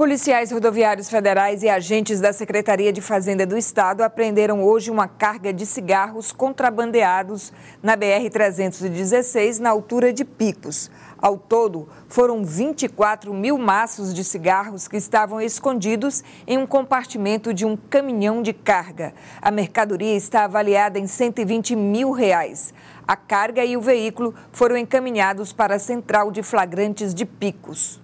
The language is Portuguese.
Policiais rodoviários federais e agentes da Secretaria de Fazenda do Estado apreenderam hoje uma carga de cigarros contrabandeados na BR-316, na altura de Picos. Ao todo, foram 24 mil maços de cigarros que estavam escondidos em um compartimento de um caminhão de carga. A mercadoria está avaliada em 120 mil reais. A carga e o veículo foram encaminhados para a Central de Flagrantes de Picos.